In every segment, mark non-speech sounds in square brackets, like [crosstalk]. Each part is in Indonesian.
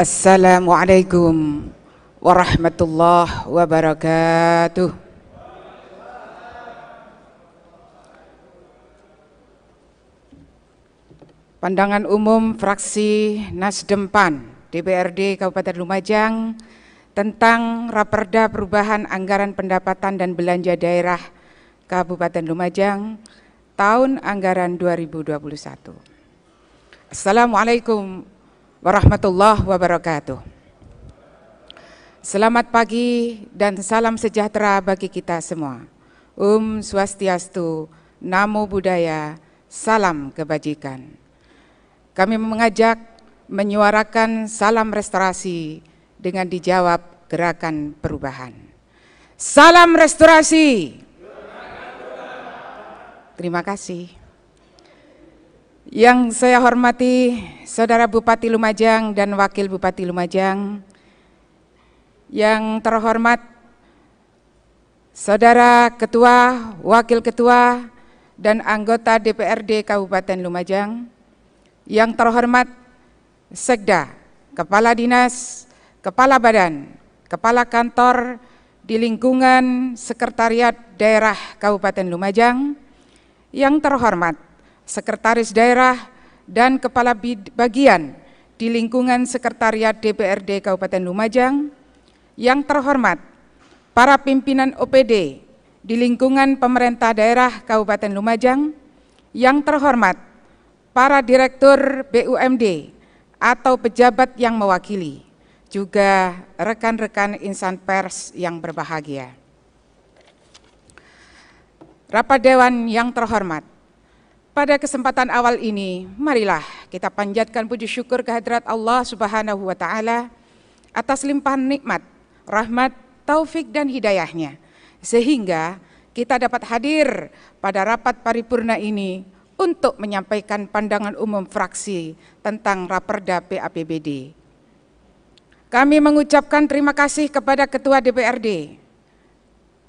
Assalamualaikum warahmatullahi wabarakatuh. Pandangan umum fraksi Nasdem PAN DPRD Kabupaten Lumajang tentang Raperda Perubahan Anggaran Pendapatan dan Belanja Daerah Kabupaten Lumajang tahun anggaran 2021. Assalamualaikum warahmatullahi wabarakatuh. Selamat pagi dan salam sejahtera bagi kita semua. Um Swastiastu, Namo Buddhaya, Salam Kebajikan. Kami mengajak menyuarakan salam restorasi dengan dijawab gerakan perubahan. Salam restorasi. Terima kasih. Yang saya hormati Saudara Bupati Lumajang dan Wakil Bupati Lumajang, yang terhormat Saudara Ketua, Wakil Ketua, dan anggota DPRD Kabupaten Lumajang, yang terhormat Sekda, Kepala Dinas, Kepala Badan, Kepala Kantor di lingkungan Sekretariat Daerah Kabupaten Lumajang, yang terhormat sekretaris daerah, dan kepala bagian di lingkungan Sekretariat DPRD Kabupaten Lumajang, yang terhormat para pimpinan OPD di lingkungan pemerintah daerah Kabupaten Lumajang, yang terhormat para direktur BUMD atau pejabat yang mewakili, juga rekan-rekan insan pers yang berbahagia. Rapat Dewan yang terhormat, pada kesempatan awal ini, marilah kita panjatkan puji syukur kehadrat Allah Subhanahu wa taala atas limpahan nikmat, rahmat, taufik dan hidayahnya sehingga kita dapat hadir pada rapat paripurna ini untuk menyampaikan pandangan umum fraksi tentang Raperda PAPBD. Kami mengucapkan terima kasih kepada Ketua DPRD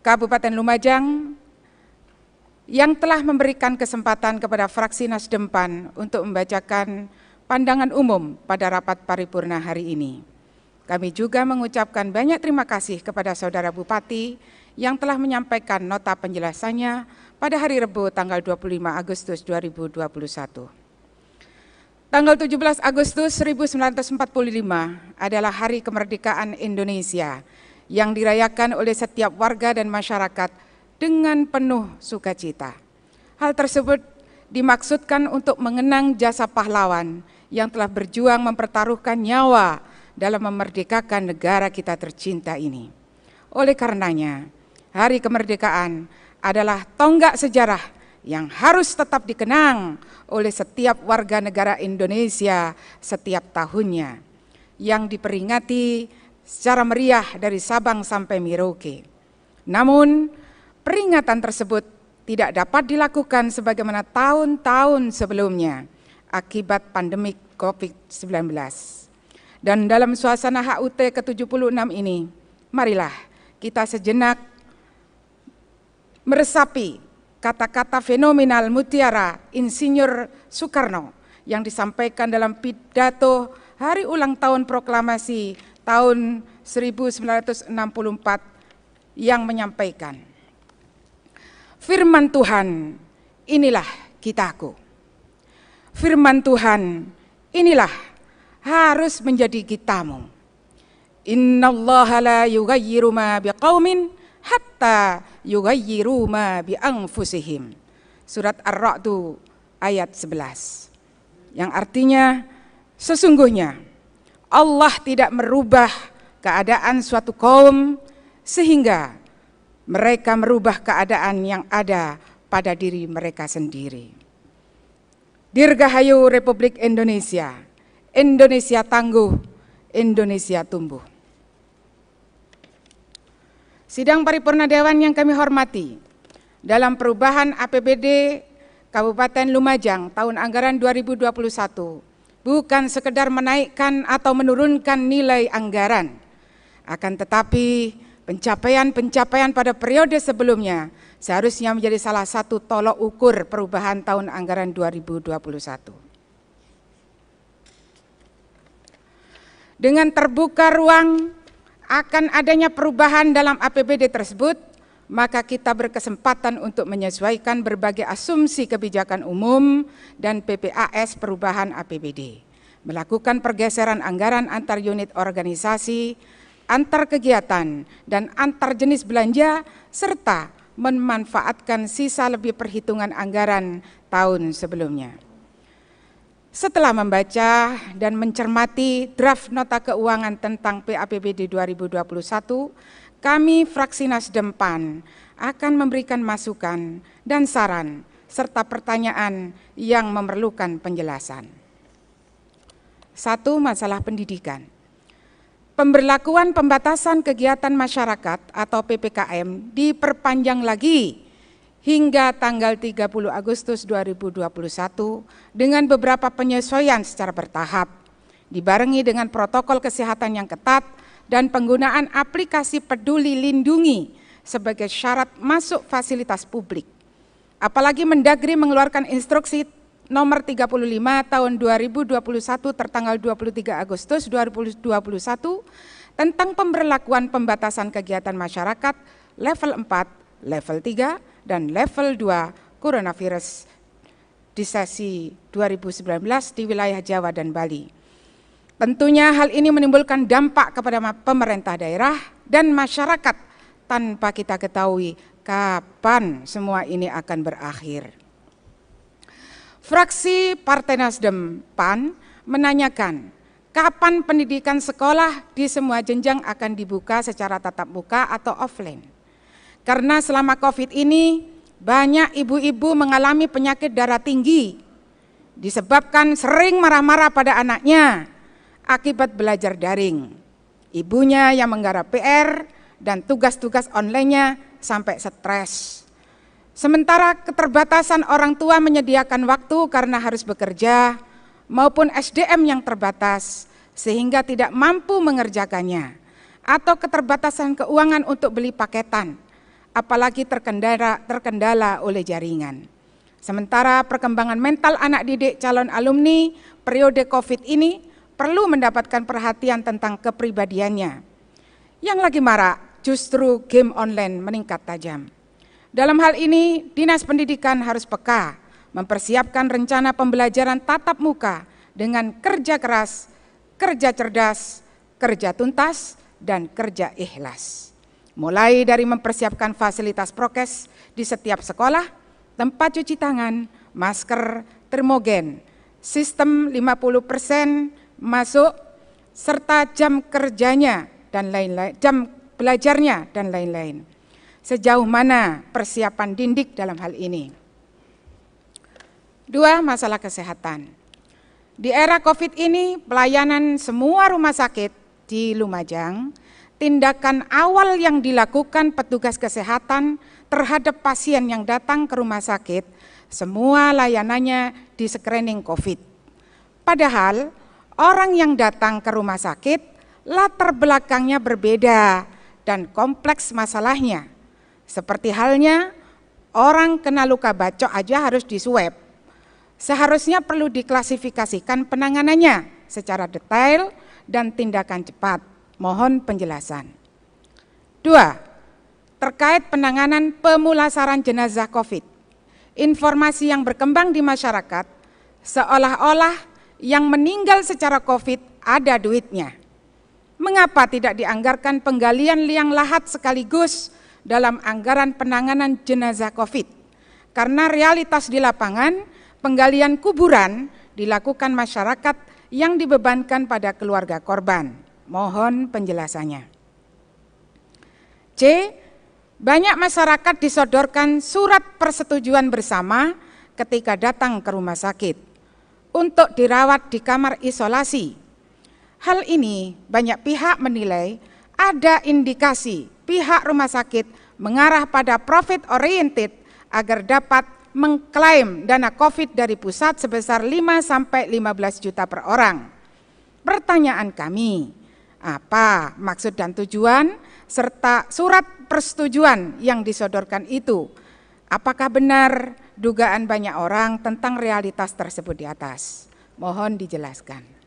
Kabupaten Lumajang yang telah memberikan kesempatan kepada fraksi Nasdem PAN untuk membacakan pandangan umum pada rapat paripurna hari ini. Kami juga mengucapkan banyak terima kasih kepada Saudara Bupati yang telah menyampaikan nota penjelasannya pada hari Rebo tanggal 25 Agustus 2021. Tanggal 17 Agustus 1945 adalah hari kemerdekaan Indonesia yang dirayakan oleh setiap warga dan masyarakat dengan penuh sukacita. Hal tersebut dimaksudkan untuk mengenang jasa pahlawan yang telah berjuang mempertaruhkan nyawa dalam memerdekakan negara kita tercinta ini. Oleh karenanya, hari kemerdekaan adalah tonggak sejarah yang harus tetap dikenang oleh setiap warga negara Indonesia setiap tahunnya yang diperingati secara meriah dari Sabang sampai Merauke. Namun, peringatan tersebut tidak dapat dilakukan sebagaimana tahun-tahun sebelumnya akibat pandemik COVID-19. Dan dalam suasana HUT ke-76 ini, marilah kita sejenak meresapi kata-kata fenomenal mutiara Insinyur Soekarno yang disampaikan dalam pidato hari ulang tahun proklamasi tahun 1964 yang menyampaikan Firman Tuhan, inilah kitaku. Firman Tuhan, inilah harus menjadi kitamu. Inna Allah la yugayiru ma biqawmin hatta yugayiru ma bi anfusihim. Surat Ar-Ra' ayat 11. Yang artinya sesungguhnya Allah tidak merubah keadaan suatu kaum sehingga mereka merubah keadaan yang ada pada diri mereka sendiri. Dirgahayu Republik Indonesia, Indonesia tangguh, Indonesia tumbuh. Sidang paripurna dewan yang kami hormati, dalam perubahan APBD Kabupaten Lumajang tahun anggaran 2021 bukan sekedar menaikkan atau menurunkan nilai anggaran, akan tetapi Pencapaian-pencapaian pada periode sebelumnya seharusnya menjadi salah satu tolok ukur perubahan tahun anggaran 2021. Dengan terbuka ruang akan adanya perubahan dalam APBD tersebut, maka kita berkesempatan untuk menyesuaikan berbagai asumsi kebijakan umum dan PPAS perubahan APBD, melakukan pergeseran anggaran antar unit organisasi, antar kegiatan, dan antar jenis belanja, serta memanfaatkan sisa lebih perhitungan anggaran tahun sebelumnya. Setelah membaca dan mencermati draft nota keuangan tentang PAPBD 2021, kami fraksi Nasdem PAN akan memberikan masukan dan saran serta pertanyaan yang memerlukan penjelasan. Satu, masalah pendidikan pemberlakuan pembatasan kegiatan masyarakat atau PPKM diperpanjang lagi hingga tanggal 30 Agustus 2021 dengan beberapa penyesuaian secara bertahap, dibarengi dengan protokol kesehatan yang ketat dan penggunaan aplikasi peduli lindungi sebagai syarat masuk fasilitas publik. Apalagi mendagri mengeluarkan instruksi nomor 35 tahun 2021 tertanggal 23 Agustus 2021 tentang pemberlakuan pembatasan kegiatan masyarakat level 4, level 3, dan level 2 coronavirus di sesi 2019 di wilayah Jawa dan Bali. Tentunya hal ini menimbulkan dampak kepada pemerintah daerah dan masyarakat tanpa kita ketahui kapan semua ini akan berakhir. Fraksi Partai Nasdem PAN menanyakan kapan pendidikan sekolah di semua jenjang akan dibuka secara tatap muka atau offline. Karena selama COVID ini banyak ibu-ibu mengalami penyakit darah tinggi disebabkan sering marah-marah pada anaknya akibat belajar daring. Ibunya yang menggarap PR dan tugas-tugas onlinenya sampai stres. Sementara keterbatasan orang tua menyediakan waktu karena harus bekerja maupun SDM yang terbatas sehingga tidak mampu mengerjakannya atau keterbatasan keuangan untuk beli paketan apalagi terkendala terkendala oleh jaringan. Sementara perkembangan mental anak didik calon alumni periode Covid ini perlu mendapatkan perhatian tentang kepribadiannya. Yang lagi marak justru game online meningkat tajam. Dalam hal ini, Dinas Pendidikan harus peka mempersiapkan rencana pembelajaran tatap muka dengan kerja keras, kerja cerdas, kerja tuntas, dan kerja ikhlas. Mulai dari mempersiapkan fasilitas prokes di setiap sekolah, tempat cuci tangan, masker, termogen, sistem 50% masuk, serta jam kerjanya dan lain-lain, jam belajarnya dan lain-lain sejauh mana persiapan Dindik dalam hal ini. Dua, masalah kesehatan. Di era COVID ini, pelayanan semua rumah sakit di Lumajang, tindakan awal yang dilakukan petugas kesehatan terhadap pasien yang datang ke rumah sakit, semua layanannya di screening COVID. Padahal, orang yang datang ke rumah sakit, latar belakangnya berbeda dan kompleks masalahnya seperti halnya orang kena luka bacok aja harus disweb. Seharusnya perlu diklasifikasikan penanganannya secara detail dan tindakan cepat. Mohon penjelasan. Dua, terkait penanganan pemulasaran jenazah COVID. Informasi yang berkembang di masyarakat seolah-olah yang meninggal secara COVID ada duitnya. Mengapa tidak dianggarkan penggalian liang lahat sekaligus dalam anggaran penanganan jenazah COVID. Karena realitas di lapangan, penggalian kuburan dilakukan masyarakat yang dibebankan pada keluarga korban. Mohon penjelasannya. C. Banyak masyarakat disodorkan surat persetujuan bersama ketika datang ke rumah sakit untuk dirawat di kamar isolasi. Hal ini banyak pihak menilai ada indikasi pihak rumah sakit mengarah pada profit oriented agar dapat mengklaim dana COVID dari pusat sebesar 5 sampai 15 juta per orang. Pertanyaan kami, apa maksud dan tujuan serta surat persetujuan yang disodorkan itu? Apakah benar dugaan banyak orang tentang realitas tersebut di atas? Mohon dijelaskan.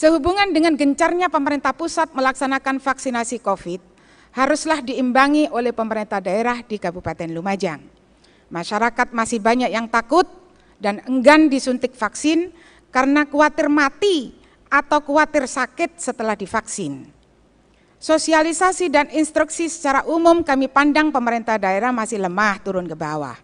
Sehubungan dengan gencarnya pemerintah pusat melaksanakan vaksinasi COVID, haruslah diimbangi oleh pemerintah daerah di Kabupaten Lumajang. Masyarakat masih banyak yang takut dan enggan disuntik vaksin karena khawatir mati atau khawatir sakit setelah divaksin. Sosialisasi dan instruksi secara umum kami pandang pemerintah daerah masih lemah turun ke bawah.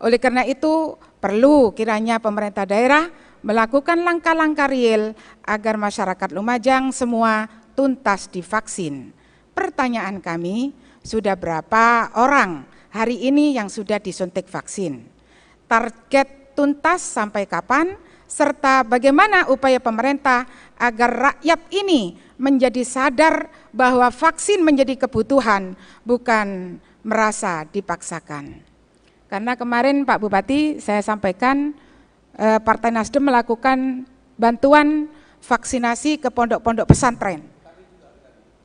Oleh karena itu perlu kiranya pemerintah daerah melakukan langkah-langkah real agar masyarakat Lumajang semua tuntas divaksin. Pertanyaan kami, sudah berapa orang hari ini yang sudah disuntik vaksin? Target tuntas sampai kapan? Serta bagaimana upaya pemerintah agar rakyat ini menjadi sadar bahwa vaksin menjadi kebutuhan, bukan merasa dipaksakan. Karena kemarin Pak Bupati saya sampaikan Eh, Partai Nasdem melakukan bantuan vaksinasi ke pondok-pondok pesantren.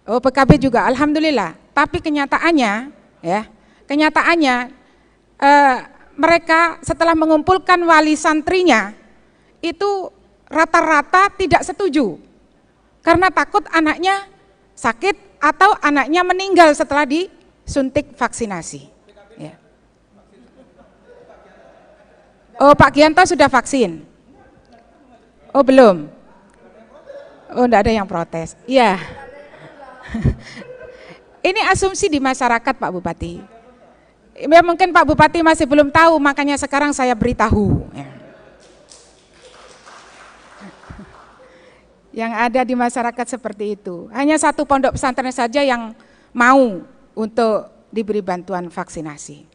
Oh, PKB juga, alhamdulillah. Tapi kenyataannya, ya, kenyataannya eh, mereka setelah mengumpulkan wali santrinya itu rata-rata tidak setuju karena takut anaknya sakit atau anaknya meninggal setelah disuntik vaksinasi. Oh, Pak Gianto sudah vaksin? Oh, belum. Oh, enggak ada yang protes. Iya. [laughs] Ini asumsi di masyarakat, Pak Bupati. Ya, mungkin Pak Bupati masih belum tahu, makanya sekarang saya beritahu. Ya. [laughs] Yang ada di masyarakat seperti itu. Hanya satu pondok pesantren saja yang mau untuk diberi bantuan vaksinasi.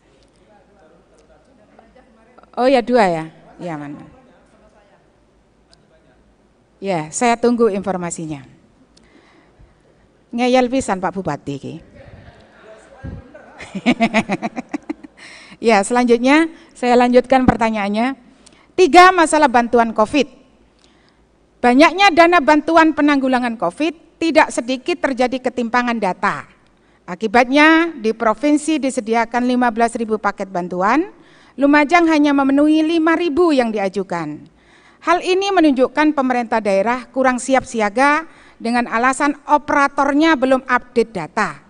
Oh ya dua ya, ya mana? Ya, saya tunggu informasinya. Ngeyel pisan Pak Bupati ki. [laughs] ya, selanjutnya saya lanjutkan pertanyaannya. Tiga masalah bantuan COVID. Banyaknya dana bantuan penanggulangan COVID tidak sedikit terjadi ketimpangan data. Akibatnya di provinsi disediakan 15.000 paket bantuan, Lumajang hanya memenuhi 5.000 yang diajukan. Hal ini menunjukkan pemerintah daerah kurang siap siaga dengan alasan operatornya belum update data.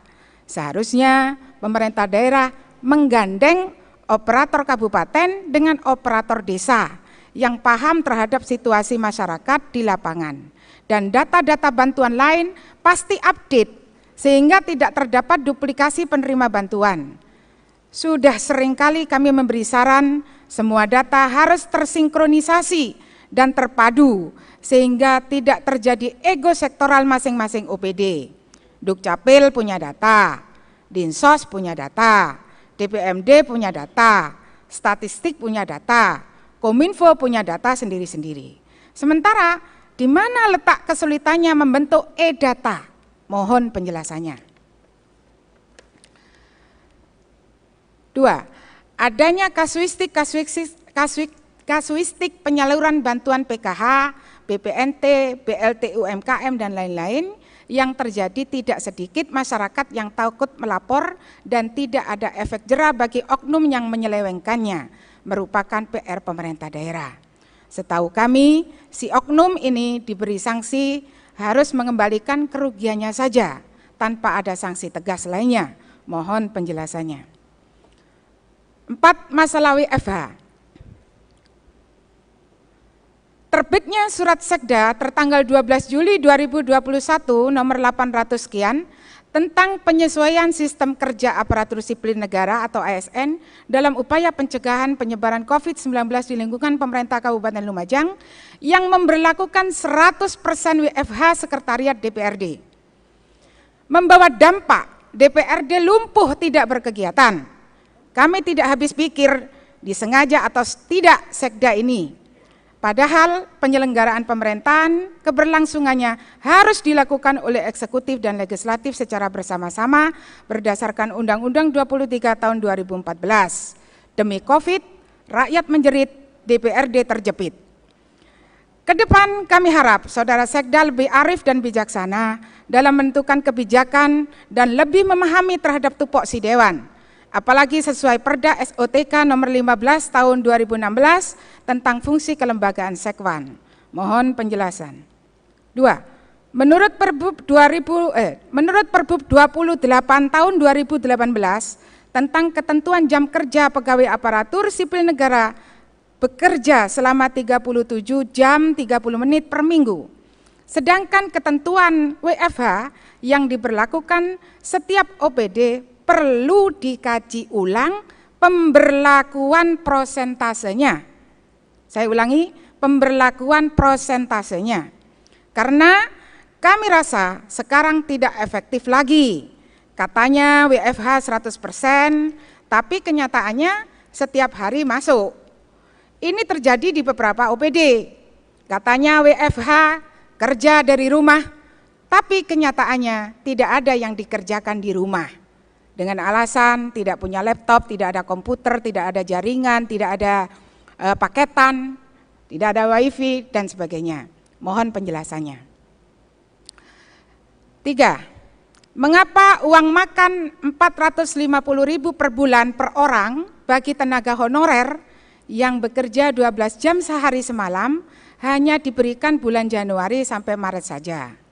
Seharusnya pemerintah daerah menggandeng operator kabupaten dengan operator desa yang paham terhadap situasi masyarakat di lapangan. Dan data-data bantuan lain pasti update sehingga tidak terdapat duplikasi penerima bantuan. Sudah sering kali kami memberi saran semua data harus tersinkronisasi dan terpadu sehingga tidak terjadi ego sektoral masing-masing OPD. Dukcapil punya data, Dinsos punya data, DPMD punya data, statistik punya data, Kominfo punya data sendiri-sendiri. Sementara di mana letak kesulitannya membentuk e-data? Mohon penjelasannya. Dua, adanya kasuistik, kasuistik, kasuistik, kasuistik penyaluran bantuan PKH, BPNT, BLT UMKM, dan lain-lain yang terjadi tidak sedikit masyarakat yang takut melapor dan tidak ada efek jerah bagi oknum yang menyelewengkannya, merupakan PR pemerintah daerah. Setahu kami, si oknum ini diberi sanksi harus mengembalikan kerugiannya saja tanpa ada sanksi tegas lainnya. Mohon penjelasannya. 4. Masalah WFH Terbitnya surat sekda tertanggal 12 Juli 2021 nomor 800 sekian tentang penyesuaian sistem kerja aparatur sipil negara atau ASN dalam upaya pencegahan penyebaran COVID-19 di lingkungan pemerintah Kabupaten Lumajang yang memberlakukan 100% WFH Sekretariat DPRD. Membawa dampak DPRD lumpuh tidak berkegiatan kami tidak habis pikir disengaja atau tidak sekda ini. Padahal penyelenggaraan pemerintahan keberlangsungannya harus dilakukan oleh eksekutif dan legislatif secara bersama-sama berdasarkan Undang-Undang 23 tahun 2014. Demi Covid, rakyat menjerit, DPRD terjepit. Kedepan kami harap Saudara Sekda lebih arif dan bijaksana dalam menentukan kebijakan dan lebih memahami terhadap tupoksi Dewan apalagi sesuai Perda SOTK nomor 15 tahun 2016 tentang fungsi kelembagaan sekwan. Mohon penjelasan. Dua, menurut Perbup 2000 eh, menurut Perbup 28 tahun 2018 tentang ketentuan jam kerja pegawai aparatur sipil negara bekerja selama 37 jam 30 menit per minggu. Sedangkan ketentuan WFH yang diberlakukan setiap OPD perlu dikaji ulang pemberlakuan prosentasenya. Saya ulangi, pemberlakuan prosentasenya. Karena kami rasa sekarang tidak efektif lagi. Katanya WFH 100%, tapi kenyataannya setiap hari masuk. Ini terjadi di beberapa OPD. Katanya WFH kerja dari rumah, tapi kenyataannya tidak ada yang dikerjakan di rumah dengan alasan tidak punya laptop, tidak ada komputer, tidak ada jaringan, tidak ada e, paketan, tidak ada wifi dan sebagainya. Mohon penjelasannya. Tiga, mengapa uang makan 450 ribu per bulan per orang bagi tenaga honorer yang bekerja 12 jam sehari semalam hanya diberikan bulan Januari sampai Maret saja?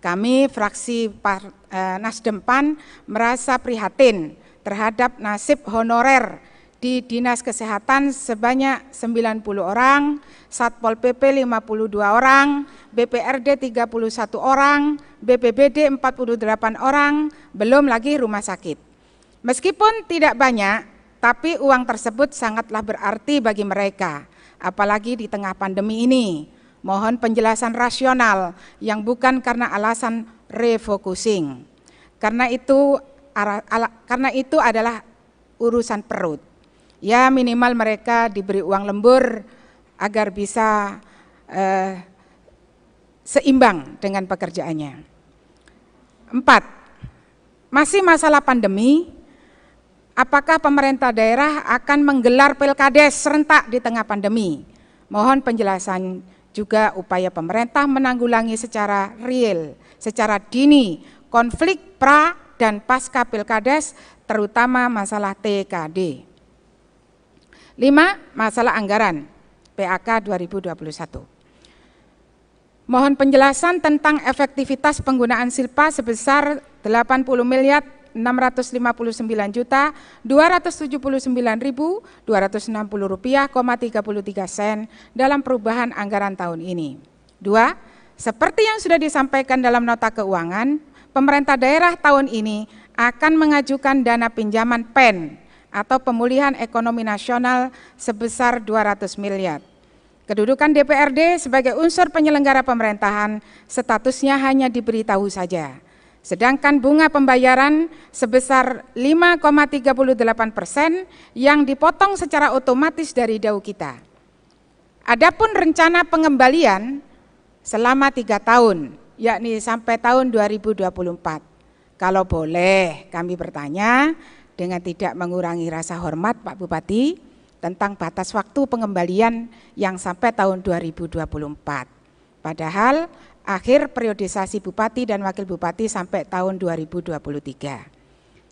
Kami fraksi eh, Nasdem PAN merasa prihatin terhadap nasib honorer di Dinas Kesehatan sebanyak 90 orang, Satpol PP 52 orang, BPRD 31 orang, BPBD 48 orang, belum lagi rumah sakit. Meskipun tidak banyak, tapi uang tersebut sangatlah berarti bagi mereka, apalagi di tengah pandemi ini. Mohon penjelasan rasional yang bukan karena alasan refocusing. Karena itu ala, karena itu adalah urusan perut. Ya minimal mereka diberi uang lembur agar bisa eh, seimbang dengan pekerjaannya. Empat, masih masalah pandemi, apakah pemerintah daerah akan menggelar pilkades serentak di tengah pandemi? Mohon penjelasan juga upaya pemerintah menanggulangi secara real, secara dini konflik pra dan pasca pilkades terutama masalah TKD. Lima Masalah anggaran PAK 2021. Mohon penjelasan tentang efektivitas penggunaan silpa sebesar 80 miliar 659 juta rupiah, 33 sen dalam perubahan anggaran tahun ini. Dua, seperti yang sudah disampaikan dalam nota keuangan, pemerintah daerah tahun ini akan mengajukan dana pinjaman PEN atau pemulihan ekonomi nasional sebesar 200 miliar. Kedudukan DPRD sebagai unsur penyelenggara pemerintahan statusnya hanya diberitahu saja Sedangkan bunga pembayaran sebesar 5,38 persen yang dipotong secara otomatis dari dau kita. Adapun rencana pengembalian selama tiga tahun, yakni sampai tahun 2024. Kalau boleh kami bertanya dengan tidak mengurangi rasa hormat Pak Bupati tentang batas waktu pengembalian yang sampai tahun 2024. Padahal akhir periodisasi bupati dan wakil bupati sampai tahun 2023.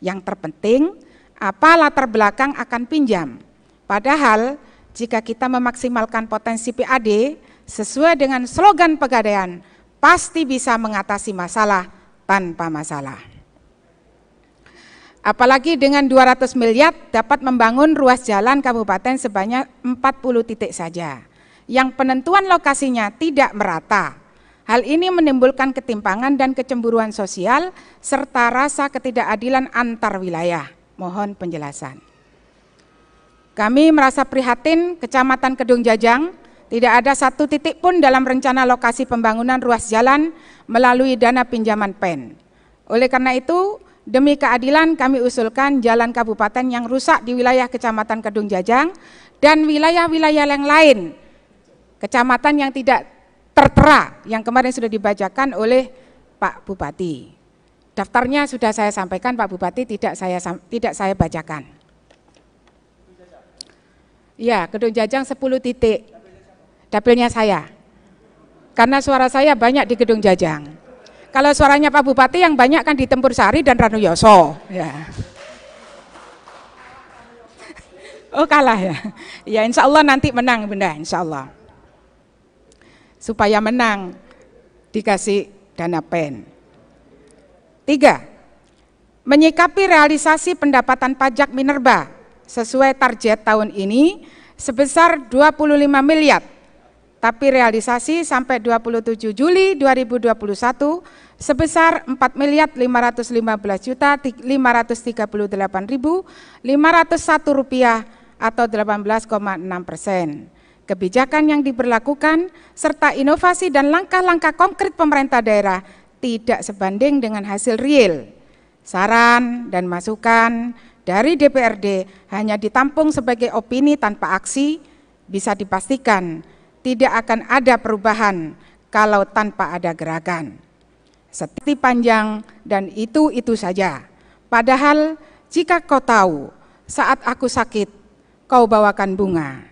Yang terpenting, apa latar belakang akan pinjam? Padahal jika kita memaksimalkan potensi PAD sesuai dengan slogan pegadaian, pasti bisa mengatasi masalah tanpa masalah. Apalagi dengan 200 miliar dapat membangun ruas jalan kabupaten sebanyak 40 titik saja, yang penentuan lokasinya tidak merata Hal ini menimbulkan ketimpangan dan kecemburuan sosial serta rasa ketidakadilan antar wilayah. Mohon penjelasan. Kami merasa prihatin Kecamatan Kedung Jajang tidak ada satu titik pun dalam rencana lokasi pembangunan ruas jalan melalui dana pinjaman PEN. Oleh karena itu, demi keadilan kami usulkan jalan kabupaten yang rusak di wilayah Kecamatan Kedung Jajang dan wilayah-wilayah yang lain, kecamatan yang tidak tertera yang kemarin sudah dibacakan oleh Pak Bupati. Daftarnya sudah saya sampaikan Pak Bupati tidak saya tidak saya bacakan. Ya, gedung jajang 10 titik. Dapilnya saya. Karena suara saya banyak di gedung jajang. Kalau suaranya Pak Bupati yang banyak kan di Tempur Sari dan Ranuyoso. Ya. Oh kalah ya. Ya insya Allah nanti menang benda insya Allah supaya menang dikasih dana pen. Tiga, menyikapi realisasi pendapatan pajak Minerba sesuai target tahun ini sebesar 25 miliar, tapi realisasi sampai 27 Juli 2021 sebesar 4 miliar 515 juta 538 ribu 501 rupiah atau 18,6 persen kebijakan yang diberlakukan, serta inovasi dan langkah-langkah konkret pemerintah daerah tidak sebanding dengan hasil real. Saran dan masukan dari DPRD hanya ditampung sebagai opini tanpa aksi, bisa dipastikan tidak akan ada perubahan kalau tanpa ada gerakan. Seti panjang dan itu-itu saja. Padahal jika kau tahu saat aku sakit, kau bawakan bunga.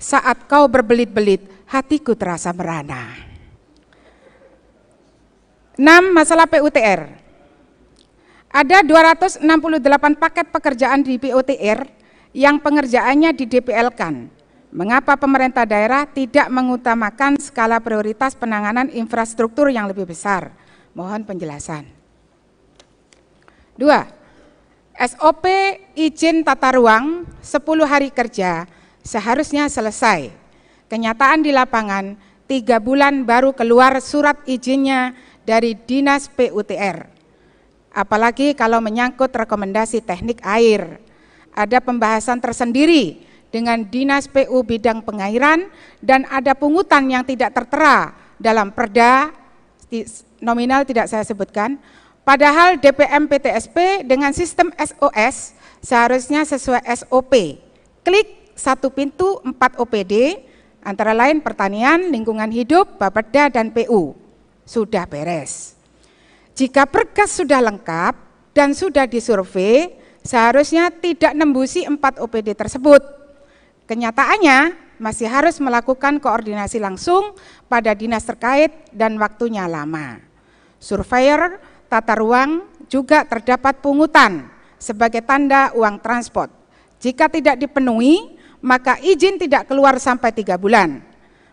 Saat kau berbelit-belit, hatiku terasa merana. 6. Masalah PUTR. Ada 268 paket pekerjaan di PUTR yang pengerjaannya di DPL-kan. Mengapa pemerintah daerah tidak mengutamakan skala prioritas penanganan infrastruktur yang lebih besar? Mohon penjelasan. 2. SOP izin tata ruang 10 hari kerja seharusnya selesai. Kenyataan di lapangan, tiga bulan baru keluar surat izinnya dari Dinas PUTR. Apalagi kalau menyangkut rekomendasi teknik air. Ada pembahasan tersendiri dengan Dinas PU bidang pengairan dan ada pungutan yang tidak tertera dalam perda nominal tidak saya sebutkan. Padahal DPM PTSP dengan sistem SOS seharusnya sesuai SOP. Klik satu pintu empat OPD, antara lain pertanian, lingkungan hidup, Bapeda, dan PU. Sudah beres. Jika berkas sudah lengkap dan sudah disurvei, seharusnya tidak nembusi empat OPD tersebut. Kenyataannya, masih harus melakukan koordinasi langsung pada dinas terkait dan waktunya lama. Surveyor tata ruang juga terdapat pungutan sebagai tanda uang transport. Jika tidak dipenuhi, maka izin tidak keluar sampai tiga bulan.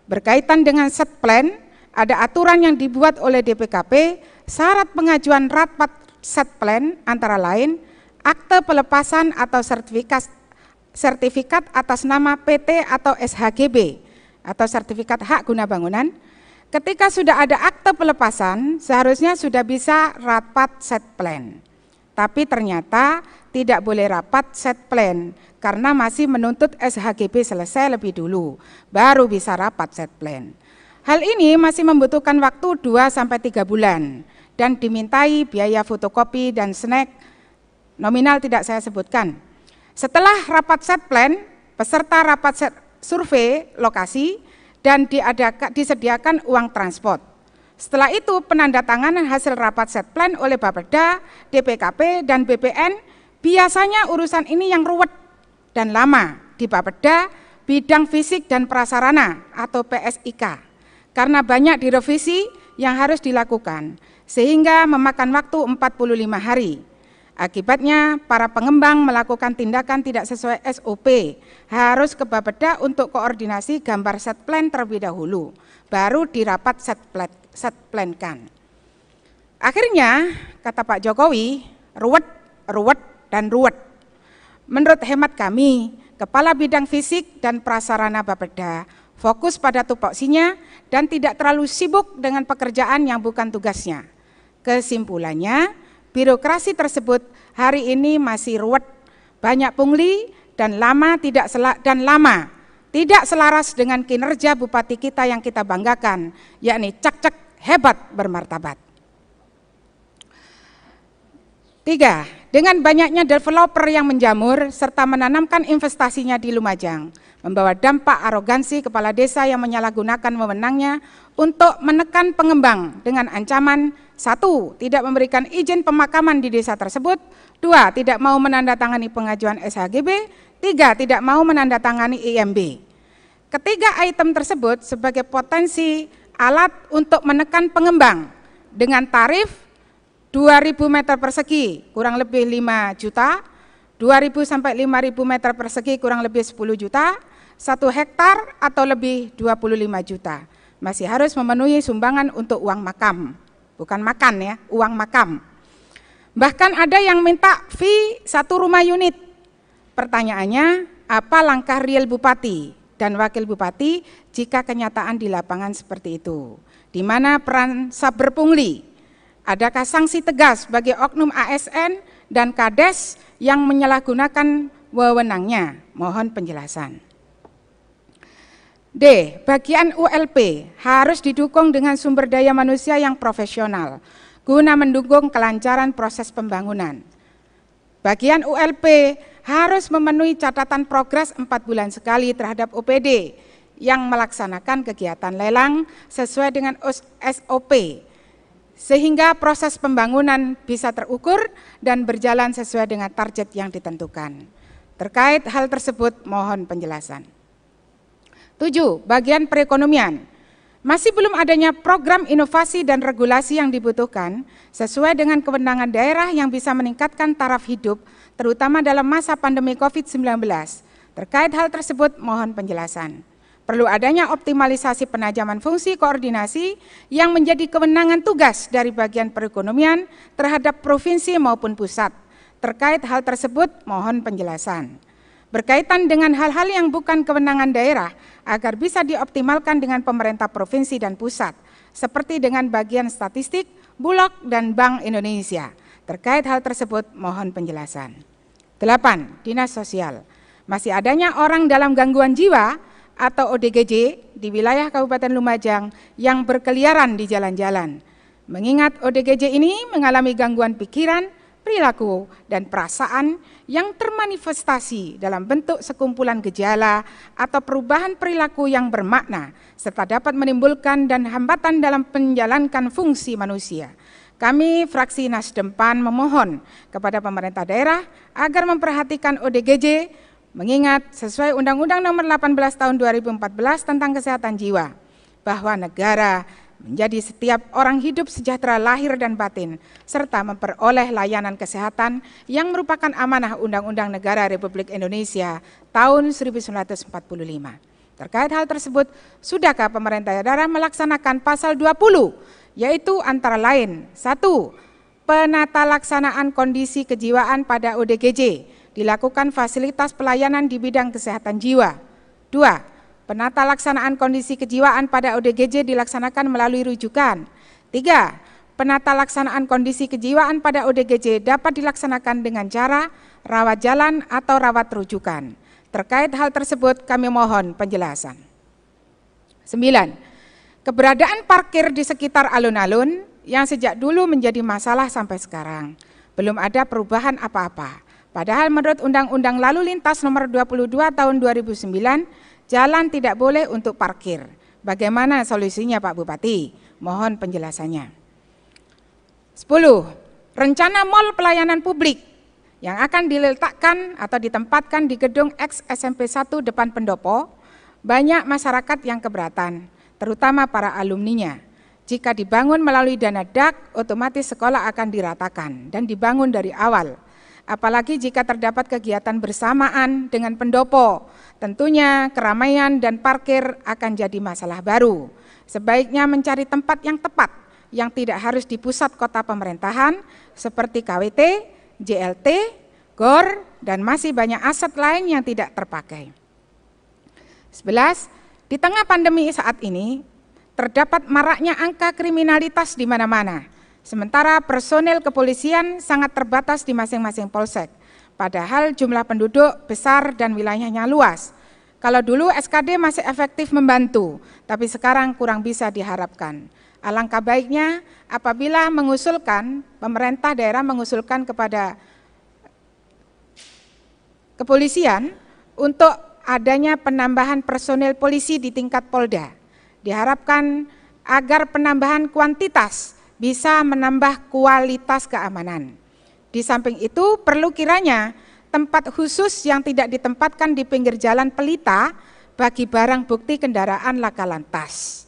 Berkaitan dengan set plan, ada aturan yang dibuat oleh DPKP, syarat pengajuan rapat set plan antara lain, akte pelepasan atau sertifikat, sertifikat atas nama PT atau SHGB, atau sertifikat hak guna bangunan, Ketika sudah ada akte pelepasan, seharusnya sudah bisa rapat set plan. Tapi ternyata tidak boleh rapat set plan karena masih menuntut SHGB selesai lebih dulu, baru bisa rapat set plan. Hal ini masih membutuhkan waktu 2-3 bulan dan dimintai biaya fotokopi dan snack nominal tidak saya sebutkan. Setelah rapat set plan, peserta rapat set survei lokasi dan diadakan, disediakan uang transport. Setelah itu penandatanganan hasil rapat set plan oleh Bapeda, DPKP, dan BPN biasanya urusan ini yang ruwet dan lama di Bapeda bidang fisik dan prasarana atau PSIK karena banyak direvisi yang harus dilakukan sehingga memakan waktu 45 hari. Akibatnya para pengembang melakukan tindakan tidak sesuai SOP, harus ke Bapeda untuk koordinasi gambar set plan terlebih dahulu, baru dirapat set plan, set plan kan. Akhirnya, kata Pak Jokowi, ruwet, ruwet, dan ruwet. Menurut hemat kami, Kepala Bidang Fisik dan Prasarana Bapeda fokus pada tupoksinya dan tidak terlalu sibuk dengan pekerjaan yang bukan tugasnya. Kesimpulannya, birokrasi tersebut hari ini masih ruwet, banyak pungli dan lama tidak sela, dan lama tidak selaras dengan kinerja bupati kita yang kita banggakan, yakni cak-cak hebat bermartabat. Tiga, dengan banyaknya developer yang menjamur serta menanamkan investasinya di Lumajang, membawa dampak arogansi kepala desa yang menyalahgunakan wewenangnya untuk menekan pengembang dengan ancaman satu, tidak memberikan izin pemakaman di desa tersebut, dua, tidak mau menandatangani pengajuan SHGB, tiga, tidak mau menandatangani IMB. Ketiga item tersebut sebagai potensi alat untuk menekan pengembang dengan tarif 2000 meter persegi kurang lebih 5 juta, 2000 sampai 5000 meter persegi kurang lebih 10 juta, 1 hektar atau lebih 25 juta. Masih harus memenuhi sumbangan untuk uang makam, bukan makan ya, uang makam. Bahkan ada yang minta fee satu rumah unit. Pertanyaannya, apa langkah real bupati dan wakil bupati jika kenyataan di lapangan seperti itu? Di mana peran saber pungli Adakah sanksi tegas bagi oknum ASN dan Kades yang menyalahgunakan wewenangnya? Mohon penjelasan. D. Bagian ULP harus didukung dengan sumber daya manusia yang profesional guna mendukung kelancaran proses pembangunan. Bagian ULP harus memenuhi catatan progres 4 bulan sekali terhadap OPD yang melaksanakan kegiatan lelang sesuai dengan SOP sehingga proses pembangunan bisa terukur dan berjalan sesuai dengan target yang ditentukan. Terkait hal tersebut mohon penjelasan. Tujuh, Bagian perekonomian. Masih belum adanya program inovasi dan regulasi yang dibutuhkan sesuai dengan kewenangan daerah yang bisa meningkatkan taraf hidup terutama dalam masa pandemi Covid-19. Terkait hal tersebut mohon penjelasan. Perlu adanya optimalisasi penajaman fungsi koordinasi yang menjadi kewenangan tugas dari bagian perekonomian terhadap provinsi maupun pusat. Terkait hal tersebut mohon penjelasan. Berkaitan dengan hal-hal yang bukan kewenangan daerah agar bisa dioptimalkan dengan pemerintah provinsi dan pusat, seperti dengan bagian statistik, Bulog, dan Bank Indonesia. Terkait hal tersebut mohon penjelasan. 8. Dinas Sosial. Masih adanya orang dalam gangguan jiwa atau ODGJ di wilayah Kabupaten Lumajang yang berkeliaran di jalan-jalan. Mengingat ODGJ ini mengalami gangguan pikiran, perilaku, dan perasaan yang termanifestasi dalam bentuk sekumpulan gejala atau perubahan perilaku yang bermakna, serta dapat menimbulkan dan hambatan dalam menjalankan fungsi manusia. Kami fraksi Nasdem PAN memohon kepada pemerintah daerah agar memperhatikan ODGJ Mengingat sesuai Undang-Undang Nomor 18 Tahun 2014 tentang Kesehatan Jiwa bahwa negara menjadi setiap orang hidup sejahtera lahir dan batin, serta memperoleh layanan kesehatan yang merupakan amanah Undang-Undang Negara Republik Indonesia tahun 1945. Terkait hal tersebut, sudahkah pemerintah daerah melaksanakan pasal 20, yaitu antara lain, satu, Penata laksanaan kondisi kejiwaan pada ODGJ dilakukan fasilitas pelayanan di bidang kesehatan jiwa. Dua, penata laksanaan kondisi kejiwaan pada ODGJ dilaksanakan melalui rujukan. Tiga, penata laksanaan kondisi kejiwaan pada ODGJ dapat dilaksanakan dengan cara rawat jalan atau rawat rujukan. Terkait hal tersebut kami mohon penjelasan. Sembilan, Keberadaan parkir di sekitar alun-alun yang sejak dulu menjadi masalah sampai sekarang. Belum ada perubahan apa-apa. Padahal menurut Undang-Undang Lalu Lintas Nomor 22 Tahun 2009, jalan tidak boleh untuk parkir. Bagaimana solusinya Pak Bupati? Mohon penjelasannya. 10. Rencana Mall Pelayanan Publik yang akan diletakkan atau ditempatkan di gedung X SMP 1 depan pendopo, banyak masyarakat yang keberatan, terutama para alumninya. Jika dibangun melalui dana DAK, otomatis sekolah akan diratakan dan dibangun dari awal apalagi jika terdapat kegiatan bersamaan dengan pendopo. Tentunya keramaian dan parkir akan jadi masalah baru. Sebaiknya mencari tempat yang tepat, yang tidak harus di pusat kota pemerintahan, seperti KWT, JLT, GOR, dan masih banyak aset lain yang tidak terpakai. 11. Di tengah pandemi saat ini, terdapat maraknya angka kriminalitas di mana-mana Sementara personel kepolisian sangat terbatas di masing-masing polsek. Padahal jumlah penduduk besar dan wilayahnya luas. Kalau dulu SKD masih efektif membantu, tapi sekarang kurang bisa diharapkan. Alangkah baiknya apabila mengusulkan, pemerintah daerah mengusulkan kepada kepolisian untuk adanya penambahan personel polisi di tingkat Polda. Diharapkan agar penambahan kuantitas bisa menambah kualitas keamanan. Di samping itu perlu kiranya tempat khusus yang tidak ditempatkan di pinggir jalan pelita bagi barang bukti kendaraan laka lantas.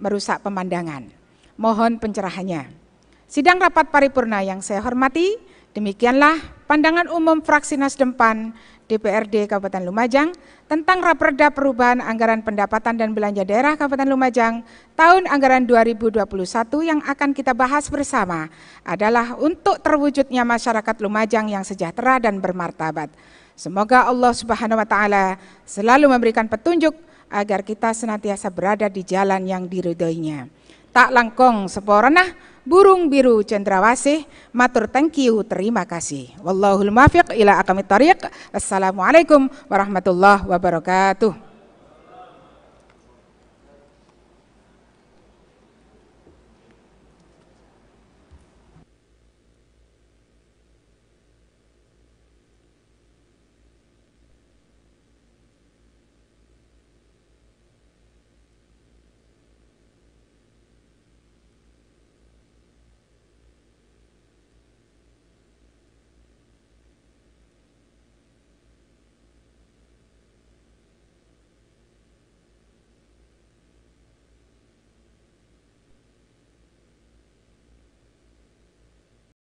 Merusak pemandangan. Mohon pencerahannya. Sidang rapat paripurna yang saya hormati, demikianlah pandangan umum fraksi Nasdem PAN DPRD Kabupaten Lumajang tentang Raperda Perubahan Anggaran Pendapatan dan Belanja Daerah Kabupaten Lumajang tahun anggaran 2021 yang akan kita bahas bersama adalah untuk terwujudnya masyarakat Lumajang yang sejahtera dan bermartabat. Semoga Allah Subhanahu wa taala selalu memberikan petunjuk agar kita senantiasa berada di jalan yang diridhoinya tak langkong seporona burung biru cendrawasih matur thank you terima kasih wallahul muwafiq ila aqamit thariq assalamualaikum warahmatullahi wabarakatuh